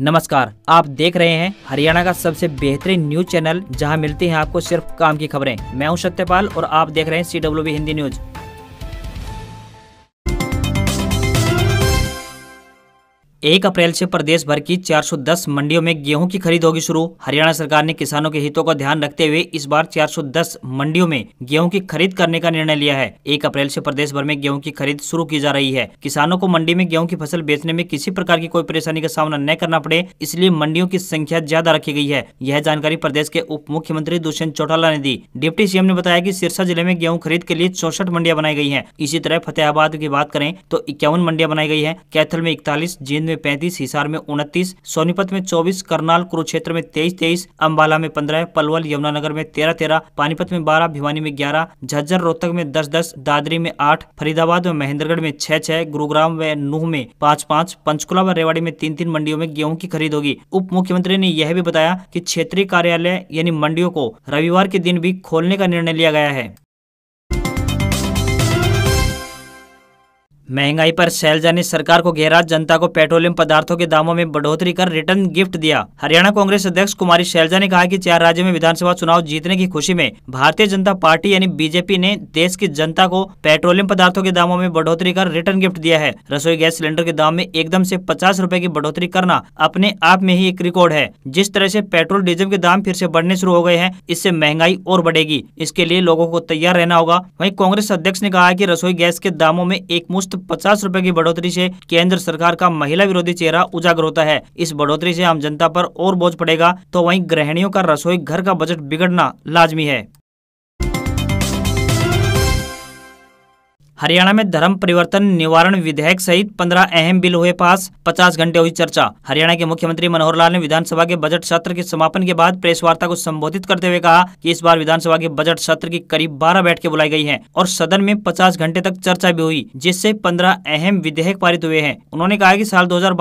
नमस्कार आप देख रहे हैं हरियाणा का सबसे बेहतरीन न्यूज चैनल जहां मिलती हैं आपको सिर्फ काम की खबरें मैं हूं सत्यपाल और आप देख रहे हैं सी हिंदी न्यूज़ एक अप्रैल से प्रदेश भर की 410 मंडियों में गेहूं की खरीद होगी शुरू हरियाणा सरकार ने किसानों के हितों का ध्यान रखते हुए इस बार 410 मंडियों में गेहूं की खरीद करने का निर्णय लिया है एक अप्रैल से प्रदेश भर में गेहूं की खरीद शुरू की जा रही है किसानों को मंडी में गेहूं की फसल बेचने में किसी प्रकार की कोई परेशानी का सामना न करना पड़े इसलिए मंडियों की संख्या ज्यादा रखी गयी है यह जानकारी प्रदेश के उप मुख्यमंत्री दुष्यंत चौटाला ने दी डिप्टी सीएम ने बताया की सिरसा जिले में गेहूँ खरीद के लिए चौसठ मंडियां बनाई गई है इसी तरह फतेहाबाद की बात करें तो इक्यावन मंडियां बनाई गई है कैथल में इकतालीस जींद में में पैंतीस हिसार में उनतीस सोनीपत में चौबीस करनाल कुरुक्षेत्र में तेईस तेईस अम्बाला में पंद्रह पलवल यमुनानगर में तेरह तेरह पानीपत में बारह भिवानी में ग्यारह झज्जर रोहतक में दस दस दादरी में आठ फरीदाबाद में महेंद्रगढ़ में छह छह गुरुग्राम व नूह में पाँच पाँच पंचकुला व रेवाड़ी में तीन तीन मंडियों में गेहूं की खरीद होगी उप मुख्यमंत्री ने यह भी बताया कि क्षेत्रीय कार्यालय यानी मंडियों को रविवार के दिन भी खोलने का निर्णय लिया गया है महंगाई पर सैलजा ने सरकार को घेरा जनता को पेट्रोलियम पदार्थों के दामों में बढ़ोतरी कर रिटर्न गिफ्ट दिया हरियाणा कांग्रेस अध्यक्ष कुमारी सैलजा ने कहा कि चार राज्यों में विधानसभा चुनाव जीतने की खुशी में भारतीय जनता पार्टी यानी बीजेपी ने देश की जनता को पेट्रोलियम पदार्थों के दामों में बढ़ोतरी कर रिटर्न गिफ्ट दिया है रसोई गैस सिलेंडर के दाम में एकदम ऐसी पचास रूपए की बढ़ोतरी करना अपने आप में ही एक रिकॉर्ड है जिस तरह ऐसी पेट्रोल डीजल के दाम फिर ऐसी बढ़ने शुरू हो गए हैं इससे महंगाई और बढ़ेगी इसके लिए लोगों को तैयार रहना होगा वही कांग्रेस अध्यक्ष ने कहा की रसोई गैस के दामों में एक पचास रूपए की बढ़ोतरी से केंद्र सरकार का महिला विरोधी चेहरा उजागर होता है इस बढ़ोतरी से आम जनता पर और बोझ पड़ेगा तो वहीं ग्रहणियों का रसोई घर का बजट बिगड़ना लाजमी है हरियाणा में धर्म परिवर्तन निवारण विधेयक सहित 15 अहम बिल हुए पास 50 घंटे हुई चर्चा हरियाणा के मुख्यमंत्री मनोहर लाल ने विधानसभा के बजट सत्र के समापन के बाद प्रेस वार्ता को संबोधित करते हुए कहा कि इस बार विधानसभा के बजट सत्र की करीब 12 बैठकें बुलाई गई हैं और सदन में 50 घंटे तक चर्चा भी हुई जिससे पंद्रह अहम विधेयक पारित हुए हैं उन्होंने कहा की साल दो हजार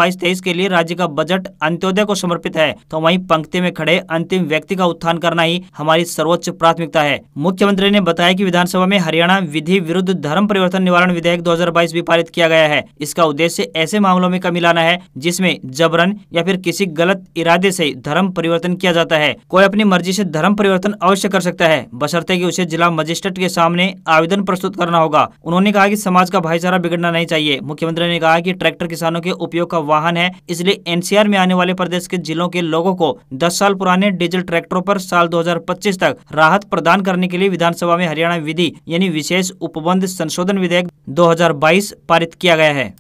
के लिए राज्य का बजट अंत्योदय को समर्पित है तो वही पंक्ति में खड़े अंतिम व्यक्ति का उत्थान करना ही हमारी सर्वोच्च प्राथमिकता है मुख्यमंत्री ने बताया की विधानसभा में हरियाणा विधि विरुद्ध धर्म परिवर्तन निवारण विधेयक 2022 भी पारित किया गया है इसका उद्देश्य ऐसे मामलों में कमी लाना है जिसमें जबरन या फिर किसी गलत इरादे से धर्म परिवर्तन किया जाता है कोई अपनी मर्जी से धर्म परिवर्तन अवश्य कर सकता है बशर्ते कि उसे जिला मजिस्ट्रेट के सामने आवेदन प्रस्तुत करना होगा उन्होंने कहा की समाज का भाईचारा बिगड़ना नहीं चाहिए मुख्यमंत्री ने कहा की ट्रैक्टर किसानों के उपयोग का वाहन है इसलिए एनसीआर में आने वाले प्रदेश के जिलों के लोगों को दस साल पुराने डीजल ट्रैक्टरों आरोप साल दो तक राहत प्रदान करने के लिए विधानसभा में हरियाणा विधि यानी विशेष उपबंध संशोधन संशोधन विधेयक 2022 पारित किया गया है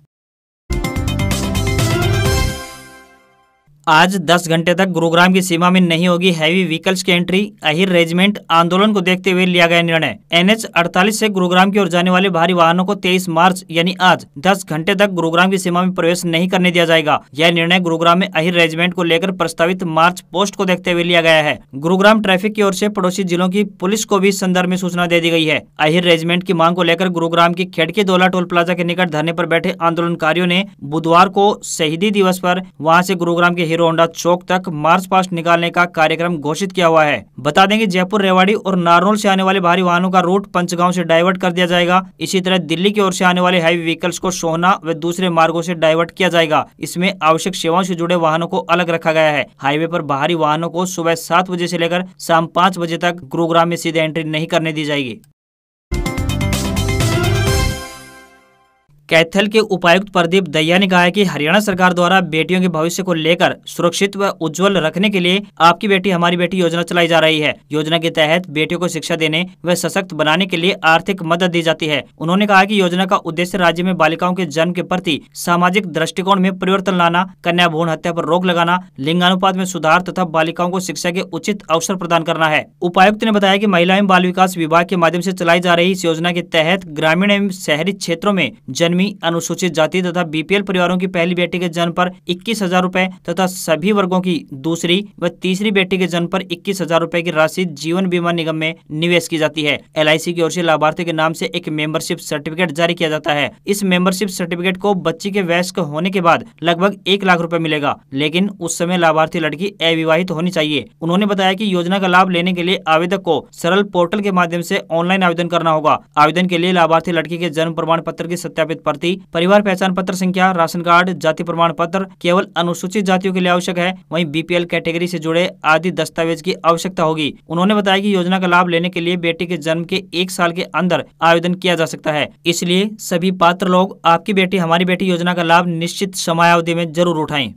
आज 10 घंटे तक गुरुग्राम की सीमा में नहीं होगी हैवी व्हीकल्स की एंट्री अहिर रेजिमेंट आंदोलन को देखते हुए लिया गया निर्णय एनएच 48 से गुरुग्राम की ओर जाने वाले भारी वाहनों को 23 मार्च यानी आज 10 घंटे तक गुरुग्राम की सीमा में प्रवेश नहीं करने दिया जाएगा यह निर्णय गुरुग्राम में अहिर रेजिमेंट को लेकर प्रस्तावित मार्च पोस्ट को देखते हुए लिया गया है गुरुग्राम ट्रैफिक की ओर ऐसी पड़ोसी जिलों की पुलिस को भी इस संदर्भ में सूचना दे दी गयी है अहिर रेजिमेंट की मांग को लेकर गुरुग्राम की खेड़की दौला टोल प्लाजा के निकट धरने आरोप बैठे आंदोलनकारियों ने बुधवार को शहीदी दिवस आरोप वहाँ ऐसी गुरुग्राम के हीरो होंडा चौक तक मार्च पास्ट निकालने का कार्यक्रम घोषित किया हुआ है बता देंगे जयपुर रेवाड़ी और नारनौल से आने वाले भारी वाहनों का रूट पंचगांव से डाइवर्ट कर दिया जाएगा इसी तरह दिल्ली की ओर से आने वाले हैवी व्हीकल्स को सोहना व दूसरे मार्गो ऐसी डाइवर्ट किया जाएगा इसमें आवश्यक सेवाओं से जुड़े वाहनों को अलग रखा गया है हाईवे आरोप भारी वाहनों को सुबह सात बजे ऐसी लेकर शाम पाँच बजे तक गुरुग्राम में सीधे एंट्री नहीं करने दी जाएगी कैथल के उपायुक्त प्रदीप दैया ने कहा है कि हरियाणा सरकार द्वारा बेटियों के भविष्य को लेकर सुरक्षित व उज्जवल रखने के लिए आपकी बेटी हमारी बेटी योजना चलाई जा रही है योजना के तहत बेटियों को शिक्षा देने व सशक्त बनाने के लिए आर्थिक मदद दी जाती है उन्होंने कहा की योजना का उद्देश्य राज्य में बालिकाओं के जन्म के प्रति सामाजिक दृष्टिकोण में परिवर्तन लाना कन्या भूण हत्या आरोप रोक लगाना लिंगानुपात में सुधार तथा बालिकाओं को शिक्षा के उचित अवसर प्रदान करना है उपायुक्त ने बताया की महिला एवं बाल विकास विभाग के माध्यम ऐसी चलाई जा रही इस योजना के तहत ग्रामीण एवं शहरी क्षेत्रों में जन्मी भूमि अनुसूचित जाति तथा बीपीएल परिवारों की पहली बेटी के जन्म पर इक्कीस हजार रूपए तथा सभी वर्गों की दूसरी व तीसरी बेटी के जन्म पर इक्कीस हजार रूपए की राशि जीवन बीमा निगम में निवेश की जाती है एल की ओर से लाभार्थी के नाम से एक मेंबरशिप सर्टिफिकेट जारी किया जाता है इस मेंबरशिप सर्टिफिकेट को बच्ची के वयस्क होने के बाद लगभग एक लाख रूपए मिलेगा लेकिन उस समय लाभार्थी लड़की अविवाहित होनी चाहिए उन्होंने बताया की योजना का लाभ लेने के लिए आवेदक को सरल पोर्टल के माध्यम ऐसी ऑनलाइन आवेदन करना होगा आवेदन के लिए लाभार्थी लड़की के जन्म प्रमाण पत्र की सत्यापित प्रति परिवार पहचान पत्र संख्या राशन कार्ड जाति प्रमाण पत्र केवल अनुसूचित जातियों के लिए आवश्यक है वहीं बीपीएल कैटेगरी से जुड़े आदि दस्तावेज की आवश्यकता होगी उन्होंने बताया कि योजना का लाभ लेने के लिए बेटी के जन्म के एक साल के अंदर आवेदन किया जा सकता है इसलिए सभी पात्र लोग आपकी बेटी हमारी बेटी योजना का लाभ निश्चित समयावधि में जरूर उठाए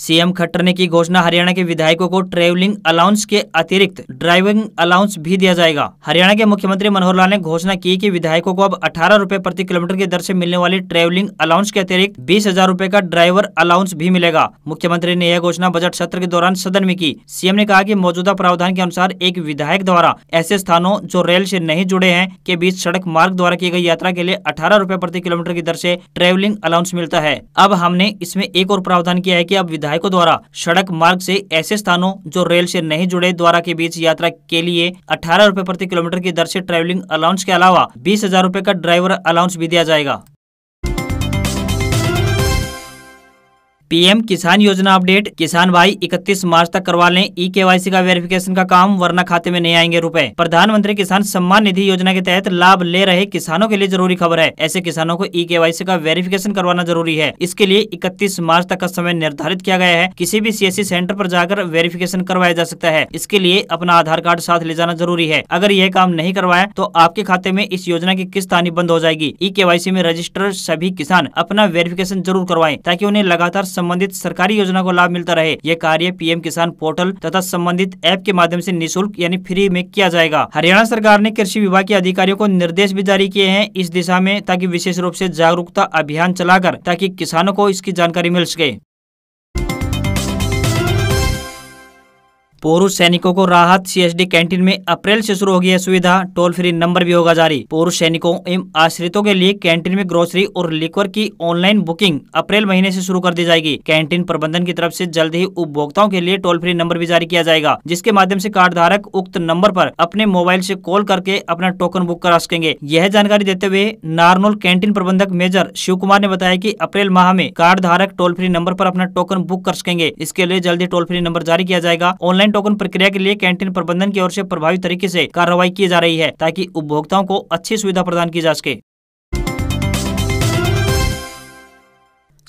सीएम खट्टर ने की घोषणा हरियाणा के विधायकों को ट्रेवलिंग अलाउंस के अतिरिक्त ड्राइविंग अलाउंस भी दिया जाएगा हरियाणा के मुख्यमंत्री मनोहर लाल ने घोषणा की कि विधायकों को अब अठारह रूपए प्रति किलोमीटर की दर से मिलने वाले ट्रेवलिंग अलाउंस के अतिरिक्त बीस हजार रूपए का ड्राइवर अलाउंस भी मिलेगा मुख्यमंत्री ने यह घोषणा बजट सत्र के दौरान सदन में की सीएम ने कहा की मौजूदा प्रावधान के अनुसार एक विधायक द्वारा ऐसे स्थानों जो रेल ऐसी नहीं जुड़े हैं के बीच सड़क मार्ग द्वारा की गई यात्रा के लिए अठारह रूपए प्रति किलोमीटर की दर ऐसी ट्रेवलिंग अलाउंस मिलता है अब हमने इसमें एक और प्रावधान किया है की अब विधायक विधायकों द्वारा सड़क मार्ग से ऐसे स्थानों जो रेल से नहीं जुड़े द्वारा के बीच यात्रा के लिए अठारह रूपए प्रति किलोमीटर की दर से ट्रैवलिंग अलाउंस के अलावा बीस हजार रूपए का ड्राइवर अलाउंस भी दिया जाएगा पीएम किसान योजना अपडेट किसान भाई 31 मार्च तक करवा लें ई के का वेरिफिकेशन का काम वरना खाते में नहीं आएंगे रुपए प्रधानमंत्री किसान सम्मान निधि योजना के तहत लाभ ले रहे किसानों के लिए जरूरी खबर है ऐसे किसानों को ई के का वेरिफिकेशन करवाना जरूरी है इसके लिए इकतीस मार्च तक का समय निर्धारित किया गया है किसी भी सी सेंटर आरोप जाकर वेरिफिकेशन करवाया जा सकता है इसके लिए अपना आधार कार्ड साथ ले जाना जरूरी है अगर यह काम नहीं करवाया तो आपके खाते में इस योजना की किस्त आनी बंद हो जाएगी ई के में रजिस्टर सभी किसान अपना वेरिफिकेशन जरूर करवाए ताकि उन्हें लगातार संबंधित सरकारी योजना को लाभ मिलता रहे ये कार्य पीएम किसान पोर्टल तथा संबंधित ऐप के माध्यम से निशुल्क यानी फ्री में किया जाएगा हरियाणा सरकार ने कृषि विभाग के अधिकारियों को निर्देश भी जारी किए हैं इस दिशा में ताकि विशेष रूप से जागरूकता अभियान चलाकर ताकि किसानों को इसकी जानकारी मिल सके पोरु सैनिकों को राहत सीएसडी कैंटीन में अप्रैल से शुरू होगी यह सुविधा टोल फ्री नंबर भी होगा जारी पोरुष सैनिकों एवं आश्रितों के लिए कैंटीन में ग्रोसरी और लिक्वर की ऑनलाइन बुकिंग अप्रैल महीने से शुरू कर दी जाएगी कैंटीन प्रबंधन की तरफ से जल्द ही उपभोक्ताओं के लिए टोल फ्री नंबर भी जारी किया जाएगा जिसके माध्यम से कार्ड धारक उक्त नंबर आरोप अपने मोबाइल ऐसी कॉल करके अपना टोकन बुक करा सकेंगे यह जानकारी देते हुए नारनोल कैंटीन प्रबंधक मेजर शिव कुमार ने बताया की अप्रैल माह में कार्ड धारक टोल फ्री नंबर आरोप अपना टोकन बुक कर सकेंगे इसके लिए जल्द ही टोल फ्री नंबर जारी किया जाएगा ऑनलाइन ऑनलाइन टोकन प्रक्रिया के लिए कैंटीन प्रबंधन की ओर से प्रभावी तरीके से कार्रवाई की जा रही है ताकि उपभोक्ताओं को अच्छी सुविधा प्रदान की जा सके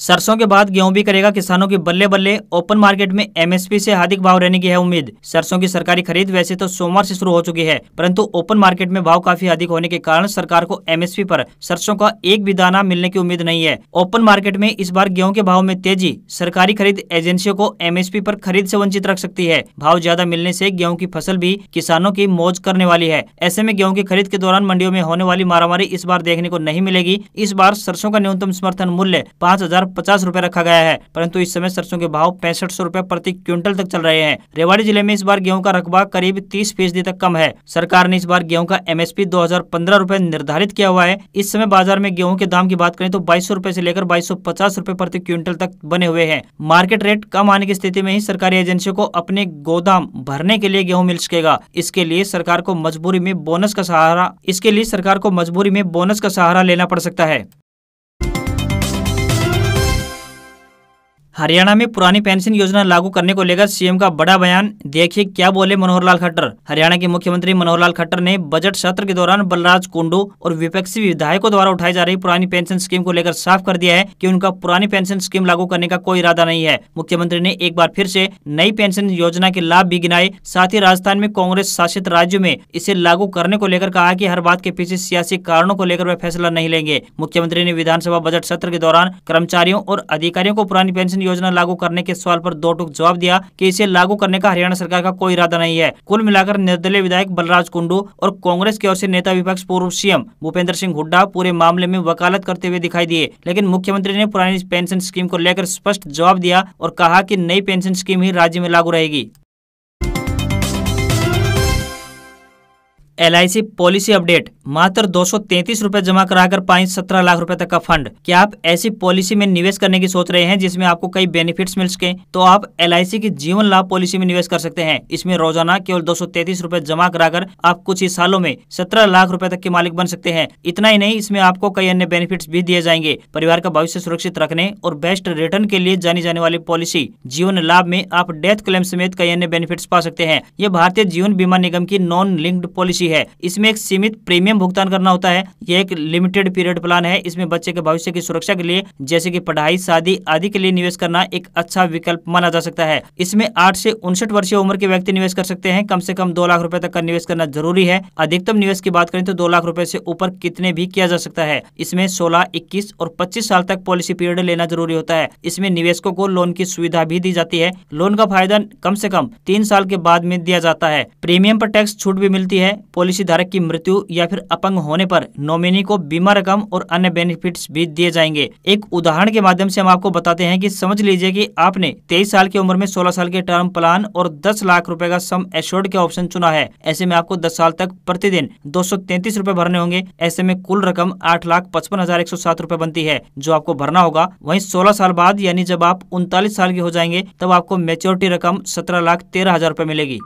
सरसों के बाद गेहूं भी करेगा किसानों की बल्ले बल्ले ओपन मार्केट में एमएसपी से अधिक भाव रहने की है उम्मीद सरसों की सरकारी खरीद वैसे तो सोमवार से शुरू हो चुकी है परंतु ओपन मार्केट में भाव काफी अधिक होने के कारण सरकार को एमएसपी पर सरसों का एक भी दाना मिलने की उम्मीद नहीं है ओपन मार्केट में इस बार गेहूँ के भाव में तेजी सरकारी खरीद एजेंसियों को एम एस खरीद ऐसी वंचित रख सकती है भाव ज्यादा मिलने ऐसी गेहूँ की फसल भी किसानों की मौज करने वाली है ऐसे में गेहूँ की खरीद के दौरान मंडियों में होने वाली मारामारी इस बार देखने को नहीं मिलेगी इस बार सरसों का न्यूनतम समर्थन मूल्य पाँच हजार पचास रूपए रखा गया है परंतु इस समय सरसों के भाव पैंसठ सौ रूपए प्रति क्विंटल तक चल रहे हैं रेवाड़ी जिले में इस बार गेहूँ का रकबा करीब तीस फीसदी तक कम है सरकार ने इस बार गेहूँ का एम एस पी दो हजार पंद्रह रूपए निर्धारित किया हुआ है इस समय बाजार में गेहूँ के दाम की बात करें तो बाईस सौ रूपए लेकर बाईस सौ पचास रूपए प्रति क्विंटल तक बने हुए हैं मार्केट रेट कम आने की स्थिति में ही सरकारी एजेंसियों को अपने गोदाम भरने के लिए गेहूँ मिल सकेगा इसके लिए सरकार को मजबूरी में बोनस का सहारा इसके लिए सरकार को मजबूरी में बोनस का सहारा लेना पड़ सकता है हरियाणा में पुरानी पेंशन योजना लागू करने को लेकर सीएम का बड़ा बयान देखिए क्या बोले मनोहर लाल खट्टर हरियाणा के मुख्यमंत्री मनोहर लाल खट्टर ने बजट सत्र के दौरान बलराज कुंडू और विपक्षी विधायकों द्वारा उठाई जा रही पुरानी पेंशन स्कीम को लेकर साफ कर दिया है कि उनका पुरानी पेंशन स्कीम लागू करने का कोई इरादा नहीं है मुख्यमंत्री ने एक बार फिर ऐसी नई पेंशन योजना के लाभ भी गिनाए साथ ही राजस्थान में कांग्रेस शासित राज्य में इसे लागू करने को लेकर कहा की हर बात के पीछे सियासी कारणों को लेकर वह फैसला नहीं लेंगे मुख्यमंत्री ने विधानसभा बजट सत्र के दौरान कर्मचारियों और अधिकारियों को पुरानी पेंशन पेंशन योजना लागू करने के सवाल पर दो टूक जवाब दिया कि इसे लागू करने का हरियाणा सरकार का कोई इरादा नहीं है कुल मिलाकर निर्दलीय विधायक बलराज कुंडू और कांग्रेस की ओर से नेता विपक्ष पूर्व सीएम भूपेंद्र सिंह हुड्डा पूरे मामले में वकालत करते हुए दिखाई दिए लेकिन मुख्यमंत्री ने पुरानी पेंशन स्कीम को लेकर स्पष्ट जवाब दिया और कहा की नई पेंशन स्कीम ही राज्य में लागू रहेगी एल पॉलिसी अपडेट मात्र दो सौ जमा कराकर पाए सत्रह लाख रुपए तक का फंड क्या आप ऐसी पॉलिसी में निवेश करने की सोच रहे हैं जिसमें आपको कई बेनिफिट्स मिल सके तो आप एल की जीवन लाभ पॉलिसी में निवेश कर सकते हैं इसमें रोजाना केवल दो सौ जमा कराकर आप कुछ ही सालों में सत्रह लाख रूपए तक के मालिक बन सकते हैं इतना ही नहीं इसमें आपको कई अन्य बेनिफिट भी दिए जाएंगे परिवार का भविष्य सुरक्षित रखने और बेस्ट रिटर्न के लिए जानी जाने वाली पॉलिसी जीवन लाभ में आप डेथ क्लेम समेत कई अन्य बेनिफिट पा सकते हैं ये भारतीय जीवन बीमा निगम की नॉन लिंक्ड पॉलिसी पॉलिसी है इसमें एक सीमित प्रीमियम भुगतान करना होता है यह एक लिमिटेड पीरियड प्लान है इसमें बच्चे के भविष्य की सुरक्षा के लिए जैसे की पढ़ाई शादी आदि के लिए निवेश करना एक अच्छा विकल्प माना जा सकता है इसमें आठ से उनसठ वर्षीय उम्र के व्यक्ति निवेश कर सकते हैं कम से कम दो लाख रूपए तक का निवेश करना जरूरी है अधिकतम निवेश की बात करें तो दो लाख रूपए ऐसी ऊपर कितने भी किया जा सकता है इसमें सोलह इक्कीस और पच्चीस साल तक पॉलिसी पीरियड लेना जरूरी होता है इसमें निवेशकों को लोन की सुविधा भी दी जाती है लोन का फायदा कम से कम तीन साल के बाद में दिया जाता है प्रीमियम पर टैक्स छूट भी मिलती है पॉलिसी धारक की मृत्यु या फिर अपंग होने पर नॉमिनी को बीमा रकम और अन्य बेनिफिट्स भी दिए जाएंगे एक उदाहरण के माध्यम से हम आपको बताते हैं कि समझ लीजिए कि आपने तेईस साल की उम्र में सोलह साल के टर्म प्लान और दस लाख रूपए का सम एश्योर्ड के ऑप्शन चुना है ऐसे में आपको दस साल तक प्रतिदिन दो सौ तैतीस रूपए भरने होंगे ऐसे में कुल रकम आठ लाख पचपन हजार एक सौ सात रूपए बनती है जो आपको भरना होगा वही सोलह साल बाद यानी जब आप उनतालीस साल के हो जाएंगे तब आपको मेच्योरिटी रकम सत्रह लाख तेरह हजार रूपए मिलेगी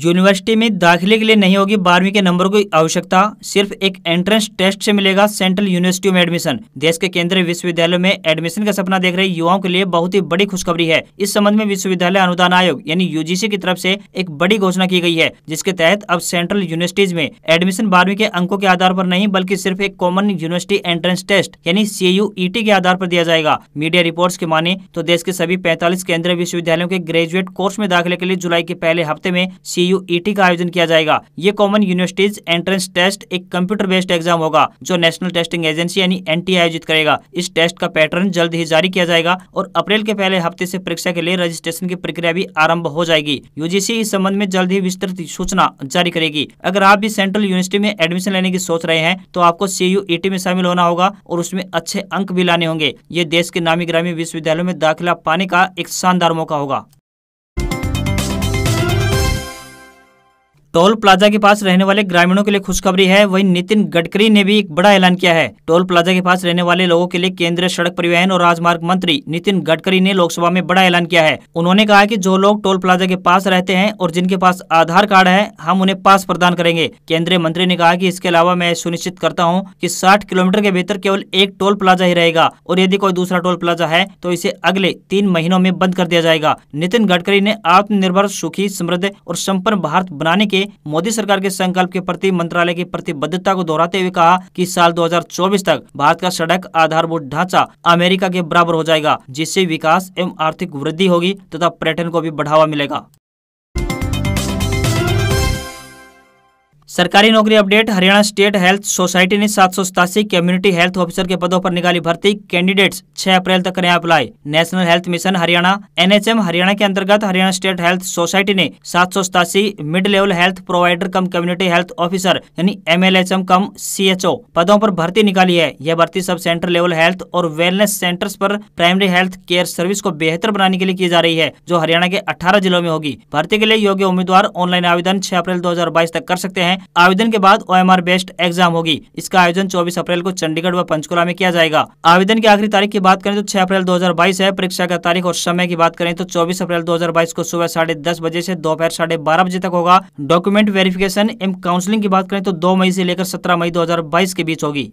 यूनिवर्सिटी में दाखिले के लिए नहीं होगी बारहवीं के नंबर की आवश्यकता सिर्फ एक एंट्रेंस टेस्ट से मिलेगा सेंट्रल यूनिवर्सिटी में एडमिशन देश के केंद्रीय विश्वविद्यालय में एडमिशन का सपना देख रहे युवाओं के लिए बहुत ही बड़ी खुशखबरी है इस संबंध में विश्वविद्यालय अनुदान आयोग यानी यूजीसी की तरफ ऐसी एक बड़ी घोषणा की गई है जिसके तहत अब सेंट्रल यूनिवर्सिटीज में एडमिशन बारहवीं के अंकों के आधार आरोप नहीं बल्कि सिर्फ एक कॉमन यूनिवर्सिटी एंट्रेंस टेस्ट यानी सी e के आधार आरोप दिया जाएगा मीडिया रिपोर्ट के माने तो देश के सभी पैंतालीस केंद्रीय विश्वविद्यालयों के ग्रेजुएट कोर्स में दाखिले के लिए जुलाई के पहले हफ्ते में के यू का आयोजन किया जाएगा ये कॉमन यूनिवर्सिटीज एंट्रेंस टेस्ट एक कंप्यूटर बेस्ड एग्जाम होगा जो नेशनल टेस्टिंग एजेंसी यानी एन आयोजित करेगा इस टेस्ट का पैटर्न जल्द ही जारी किया जाएगा और अप्रैल के पहले हफ्ते ऐसी परीक्षा के लिए रजिस्ट्रेशन की प्रक्रिया भी आरम्भ हो जाएगी यूजीसी इस संबंध में जल्द ही विस्तृत सूचना जारी करेगी अगर आप भी सेंट्रल यूनिवर्सिटी में एडमिशन लेने की सोच रहे हैं तो आपको सी में शामिल होना होगा और उसमें अच्छे अंक भी लाने होंगे ये देश के नामी ग्रामीण विश्वविद्यालयों में दाखिला पाने का एक शानदार मौका होगा टोल प्लाजा के पास रहने वाले ग्रामीणों के लिए खुशखबरी है वहीं नितिन गडकरी ने भी एक बड़ा ऐलान किया है टोल प्लाजा के पास रहने वाले लोगों के लिए केंद्रीय सड़क परिवहन और राजमार्ग मंत्री नितिन गडकरी ने लोकसभा में बड़ा ऐलान किया है उन्होंने कहा कि जो लोग टोल प्लाजा के पास रहते हैं और जिनके पास आधार कार्ड है हम उन्हें पास प्रदान करेंगे केंद्रीय मंत्री ने कहा की इसके अलावा मैं सुनिश्चित करता हूँ की साठ किलोमीटर के भीतर केवल एक टोल प्लाजा ही रहेगा और यदि कोई दूसरा टोल प्लाजा है तो इसे अगले तीन महीनों में बंद कर दिया जाएगा नितिन गडकरी ने आत्मनिर्भर सुखी समृद्ध और संपन्न भारत बनाने के मोदी सरकार के संकल्प के प्रति मंत्रालय की प्रतिबद्धता को दोहराते हुए कहा कि साल 2024 तक भारत का सड़क आधारभूत ढांचा अमेरिका के बराबर हो जाएगा जिससे विकास एवं आर्थिक वृद्धि होगी तथा पर्यटन को भी बढ़ावा मिलेगा सरकारी नौकरी update Haryana state health society ने सात सौ सतासी कम्युनिटी हेल्थ ऑफिसर के पदों पर निकाली भर्ती कैंडिडेट्स 6 अप्रैल तक करें apply national health mission Haryana NHM Haryana के अंतर्गत हरियाणा स्टेट हेल्थ सोसाइटी ने सात सौ सतासी mid level health provider cum community health officer यानी एम कम सी पदों पर भर्ती निकाली है यह भर्ती सब सेंटर लेवल हेल्थ और वेलनेस सेंटर पर प्राइमरी हेल्थ केयर सर्विस को बेहतर बनाने के लिए की जा रही है जो हरियाणा के अठारह जिलों में होगी भर्ती के लिए योग्य उम्मीदवार ऑनलाइन आवेदन छह अप्रैल दो तक कर सकते हैं आवेदन के बाद ओ बेस्ट एग्जाम होगी इसका आयोजन चौबीस अप्रैल को चंडीगढ़ व पंचकुला में किया जाएगा आवेदन की आखिरी तारीख की बात करें तो छह अप्रैल 2022 है परीक्षा का तारीख और समय की बात करें तो 24 अप्रैल 2022 को सुबह साढ़े दस बजे से दोपहर साढ़े बारह बजे तक होगा डॉक्यूमेंट वेरिफिकेशन एवं काउंसिलिंग की बात करें तो दो मई से लेकर सत्रह मई दो के बीच होगी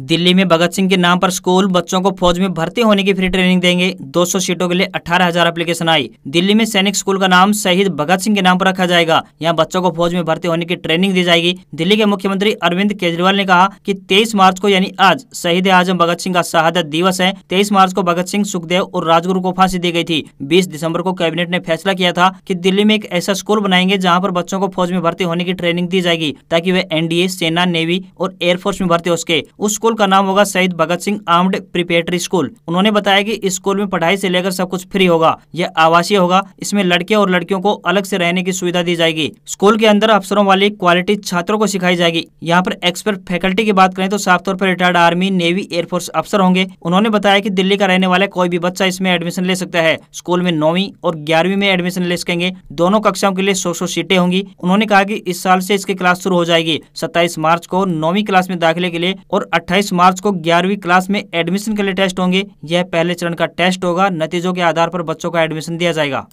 दिल्ली में भगत सिंह के नाम पर स्कूल बच्चों को फौज में भर्ती होने की फ्री ट्रेनिंग देंगे 200 सीटों के लिए अठारह हजार अप्लीकेशन आई दिल्ली में सैनिक स्कूल का नाम शहीद भगत सिंह के नाम पर रखा जाएगा यहाँ बच्चों को फौज में भर्ती होने की ट्रेनिंग दी जाएगी दिल्ली के मुख्यमंत्री अरविंद केजरीवाल ने कहा की तेईस मार्च को यानी आज शहीद आजम भगत सिंह का शहादत दिवस है तेईस मार्च को भगत सिंह सुखदेव और राजगुरु को फांसी दी गयी थी बीस दिसम्बर को कैबिनेट ने फैसला किया था की दिल्ली में एक ऐसा स्कूल बनाएंगे जहाँ पर बच्चों को फौज में भर्ती होने की ट्रेनिंग दी जाएगी ताकि वे एनडीए सेना नेवी और एयरफोर्स में भर्ती हो सके उसको स्कूल का नाम होगा शहीद Bhagat Singh armed preparatory school उन्होंने बताया कि इस स्कूल में पढ़ाई से लेकर सब कुछ फ्री होगा यह आवासीय होगा इसमें लड़के और लड़कियों को अलग से रहने की सुविधा दी जाएगी स्कूल के अंदर अफसरों वाली क्वालिटी छात्रों को सिखाई जाएगी यहाँ पर एक्सपर्ट फैकल्टी की बात करें तो साफ तौर पर रिटायर्ड आर्मी नेवी एयरफोर्स अफसर होंगे उन्होंने बताया की दिल्ली का रहने वाला कोई भी बच्चा इसमें एडमिशन ले सकता है स्कूल में नौवीं और ग्यारहवीं में एडमिशन ले सकेंगे दोनों कक्षाओं के लिए सौ सौ सीटें होंगी उन्होंने कहा की इस साल से इसकी क्लास शुरू हो जाएगी सत्ताईस मार्च को नौवीं क्लास में दाखिले के लिए और अट्ठाईस उन्नीस मार्च को ग्यारहवीं क्लास में एडमिशन के लिए टेस्ट होंगे यह पहले चरण का टेस्ट होगा नतीजों के आधार पर बच्चों का एडमिशन दिया जाएगा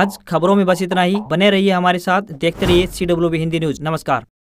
आज खबरों में बस इतना ही बने रहिए हमारे साथ देखते रहिए सी हिंदी न्यूज नमस्कार